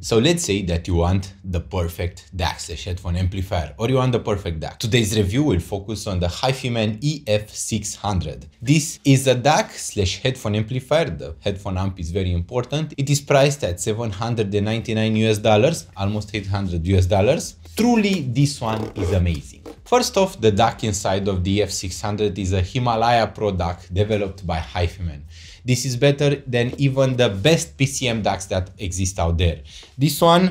So let's say that you want the perfect DAX, the headphone amplifier, or you want the perfect DAC. Today's review will focus on the HiFiMan EF600. This is a DAC slash headphone amplifier. The headphone amp is very important. It is priced at 799 US dollars, almost 800 US dollars. Truly, this one is amazing. First off, the DAC inside of the EF600 is a Himalaya Pro DAC developed by HiFiMan. This is better than even the best PCM DACs that exist out there. This one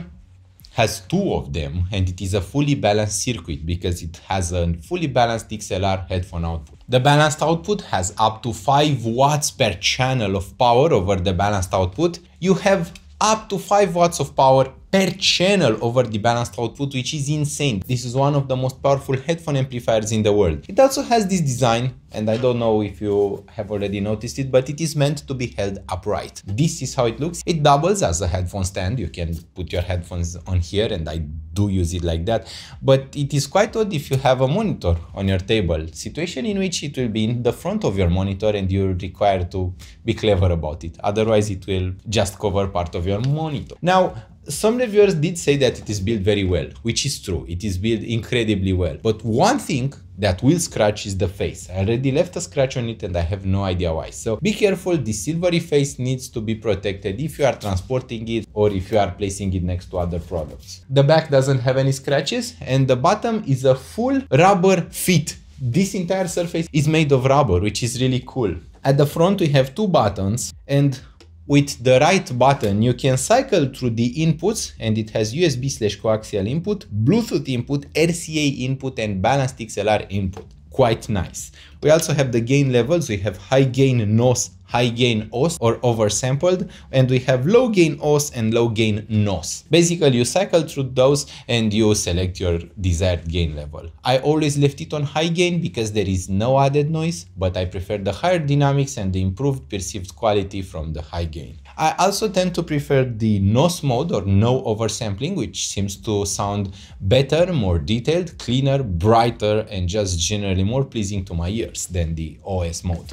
has two of them and it is a fully balanced circuit because it has a fully balanced XLR headphone output. The balanced output has up to 5 watts per channel of power over the balanced output. You have up to 5 watts of power per channel over the balanced output, which is insane. This is one of the most powerful headphone amplifiers in the world. It also has this design and I don't know if you have already noticed it, but it is meant to be held upright. This is how it looks. It doubles as a headphone stand. You can put your headphones on here and I do use it like that. But it is quite odd if you have a monitor on your table, situation in which it will be in the front of your monitor and you're required to be clever about it. Otherwise, it will just cover part of your monitor. Now, some reviewers did say that it is built very well, which is true. It is built incredibly well. But one thing that will scratch is the face. I already left a scratch on it and I have no idea why. So be careful, the silvery face needs to be protected if you are transporting it or if you are placing it next to other products. The back doesn't have any scratches and the bottom is a full rubber fit. This entire surface is made of rubber, which is really cool. At the front we have two buttons and with the right button, you can cycle through the inputs and it has USB slash coaxial input, Bluetooth input, RCA input and balanced XLR input quite nice. We also have the gain levels. We have high gain NOS, high gain OS or oversampled, and we have low gain OS and low gain NOS. Basically, you cycle through those and you select your desired gain level. I always left it on high gain because there is no added noise, but I prefer the higher dynamics and the improved perceived quality from the high gain. I also tend to prefer the NOS mode or no oversampling, which seems to sound better, more detailed, cleaner, brighter, and just generally more pleasing to my ears than the OS mode.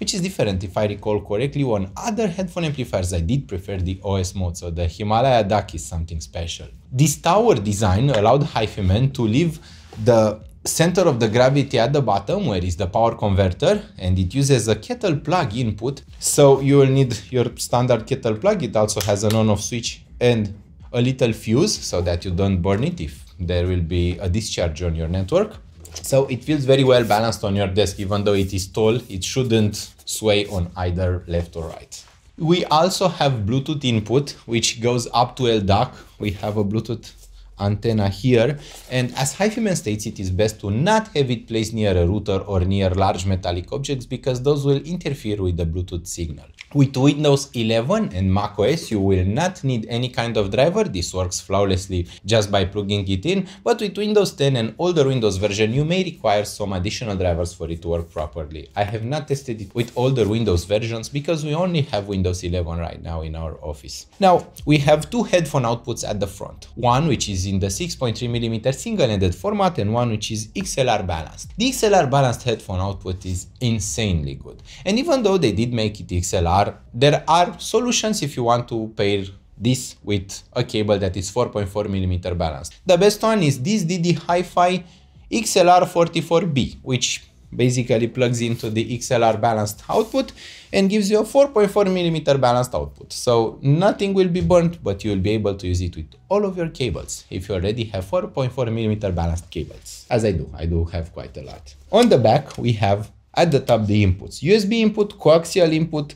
Which is different, if I recall correctly, on other headphone amplifiers I did prefer the OS mode, so the Himalaya DAC is something special. This tower design allowed HiFiMan to leave the center of the gravity at the bottom where is the power converter and it uses a kettle plug input. So you will need your standard kettle plug. It also has an on off switch and a little fuse so that you don't burn it if there will be a discharge on your network. So it feels very well balanced on your desk, even though it is tall, it shouldn't sway on either left or right. We also have Bluetooth input, which goes up to LDAC. We have a Bluetooth antenna here. And as Hypheman states, it is best to not have it placed near a router or near large metallic objects because those will interfere with the Bluetooth signal. With Windows 11 and macOS, you will not need any kind of driver. This works flawlessly just by plugging it in. But with Windows 10 and older Windows version, you may require some additional drivers for it to work properly. I have not tested it with older Windows versions because we only have Windows 11 right now in our office. Now, we have two headphone outputs at the front. One, which is in the 6.3mm single-ended format and one which is XLR balanced. The XLR balanced headphone output is insanely good. And even though they did make it XLR, there are solutions if you want to pair this with a cable that is 4.4mm balanced. The best one is this DD Hi-Fi XLR44B, which basically plugs into the XLR balanced output and gives you a 4.4 millimeter balanced output. So nothing will be burnt, but you'll be able to use it with all of your cables if you already have 4.4 millimeter balanced cables, as I do. I do have quite a lot. On the back, we have at the top the inputs, USB input, coaxial input,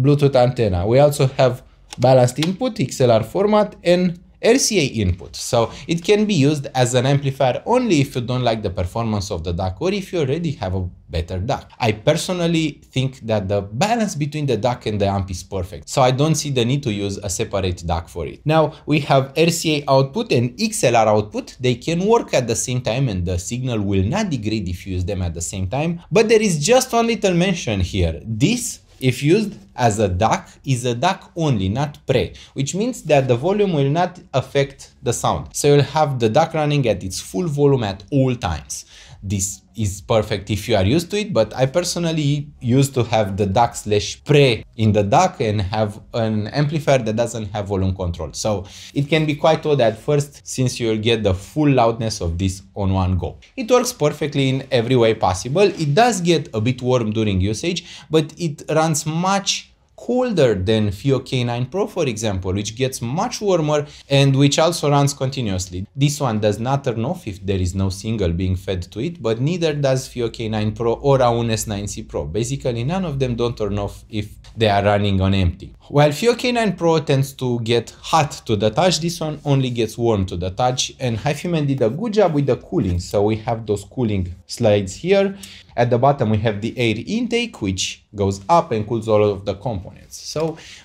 Bluetooth antenna. We also have balanced input, XLR format, and RCA input. So it can be used as an amplifier only if you don't like the performance of the DAC or if you already have a better DAC. I personally think that the balance between the DAC and the amp is perfect. So I don't see the need to use a separate DAC for it. Now we have RCA output and XLR output. They can work at the same time and the signal will not degrade if you use them at the same time. But there is just one little mention here. This if used as a DAC, is a DAC only, not pre, which means that the volume will not affect the sound. So you'll have the DAC running at its full volume at all times this is perfect if you are used to it, but I personally used to have the DAC slash pre in the DAC and have an amplifier that doesn't have volume control. So it can be quite odd at first since you'll get the full loudness of this on one go. It works perfectly in every way possible. It does get a bit warm during usage, but it runs much colder than FIO K9 Pro, for example, which gets much warmer and which also runs continuously. This one does not turn off if there is no single being fed to it, but neither does FIO K9 Pro or Aun S9C Pro. Basically, none of them don't turn off if they are running on empty. While FIO K9 Pro tends to get hot to the touch, this one only gets warm to the touch and Hypheman did a good job with the cooling. So we have those cooling slides here. At the bottom, we have the air intake, which goes up and cools all of the components. So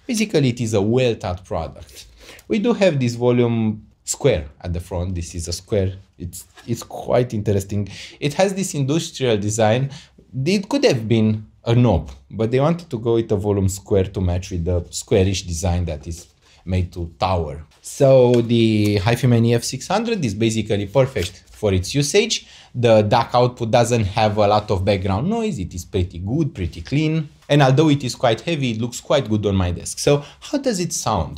basically, it is a well-taught product. We do have this volume square at the front. This is a square. It's, it's quite interesting. It has this industrial design. It could have been a knob, but they wanted to go with a volume square to match with the squarish design that is made to tower. So the Hypheman EF600 is basically perfect for its usage. The DAC output doesn't have a lot of background noise. It is pretty good, pretty clean. And although it is quite heavy, it looks quite good on my desk. So how does it sound?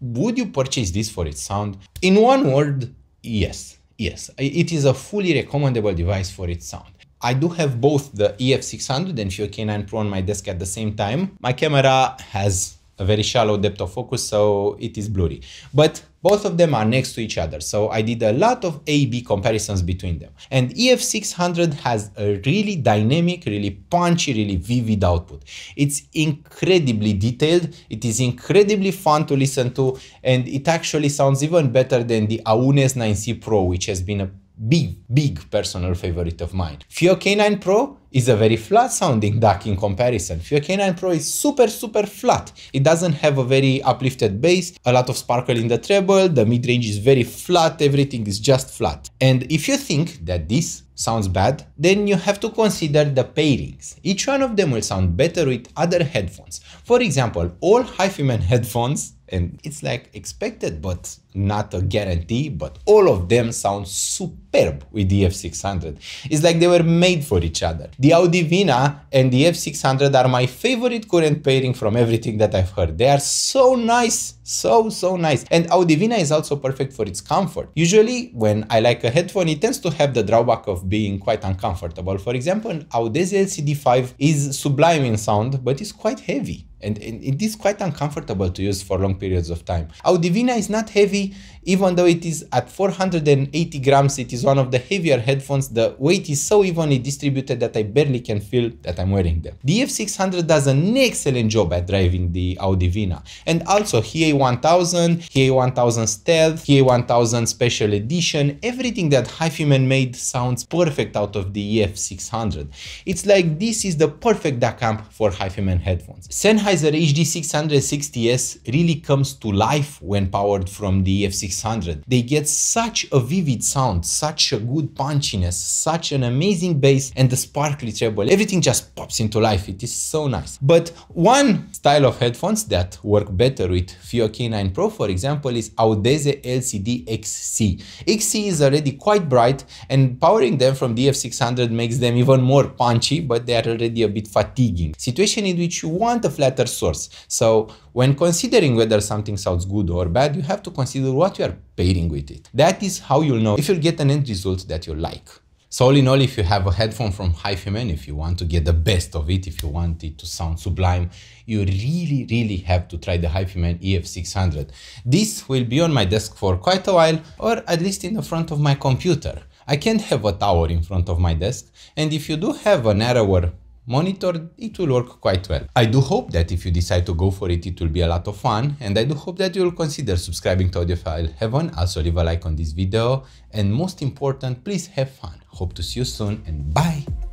Would you purchase this for its sound? In one word, yes. Yes, it is a fully recommendable device for its sound. I do have both the EF600 and Fuel K9 Pro on my desk at the same time. My camera has a very shallow depth of focus, so it is blurry. But both of them are next to each other, so I did a lot of A-B comparisons between them. And EF600 has a really dynamic, really punchy, really vivid output. It's incredibly detailed, it is incredibly fun to listen to, and it actually sounds even better than the Aunes 9C Pro, which has been a big, big personal favorite of mine. Fio K9 Pro is a very flat sounding DAC in comparison. Fio K9 Pro is super, super flat. It doesn't have a very uplifted bass, a lot of sparkle in the treble, the mid-range is very flat, everything is just flat. And if you think that this sounds bad, then you have to consider the pairings. Each one of them will sound better with other headphones. For example, all Hypheman headphones and it's like expected but not a guarantee but all of them sound superb with the f600 it's like they were made for each other the audi vina and the f600 are my favorite current pairing from everything that i've heard they are so nice so so nice and audi vina is also perfect for its comfort usually when i like a headphone it tends to have the drawback of being quite uncomfortable for example audis lcd5 is sublime in sound but it's quite heavy and, and, it is quite uncomfortable to use for long periods of time. Audivina is not heavy, even though it is at 480 grams, it is one of the heavier headphones. The weight is so evenly distributed that I barely can feel that I'm wearing them. The F600 does an excellent job at driving the Audivina. And also HA1000, HA1000 Stealth, HA1000 Special Edition, everything that Hypheman made sounds perfect out of the EF600. It's like this is the perfect DACAMP for Hypheman headphones. Sennheiser Sennheiser HD660S really comes to life when powered from the EF600. They get such a vivid sound, such a good punchiness, such an amazing bass and the sparkly treble. Everything just pops into life. It is so nice. But one style of headphones that work better with FIO K9 Pro, for example, is Audeze LCD XC. XC is already quite bright and powering them from the EF600 makes them even more punchy, but they are already a bit fatiguing. Situation in which you want a flat better source. So when considering whether something sounds good or bad, you have to consider what you are pairing with it. That is how you'll know if you'll get an end result that you like. So all in all, if you have a headphone from Hypheman, if you want to get the best of it, if you want it to sound sublime, you really, really have to try the Hypheman EF600. This will be on my desk for quite a while, or at least in the front of my computer. I can't have a tower in front of my desk, and if you do have a narrower monitor, it will work quite well. I do hope that if you decide to go for it, it will be a lot of fun and I do hope that you'll consider subscribing to Audiophile Heaven, also leave a like on this video and most important, please have fun. Hope to see you soon and bye!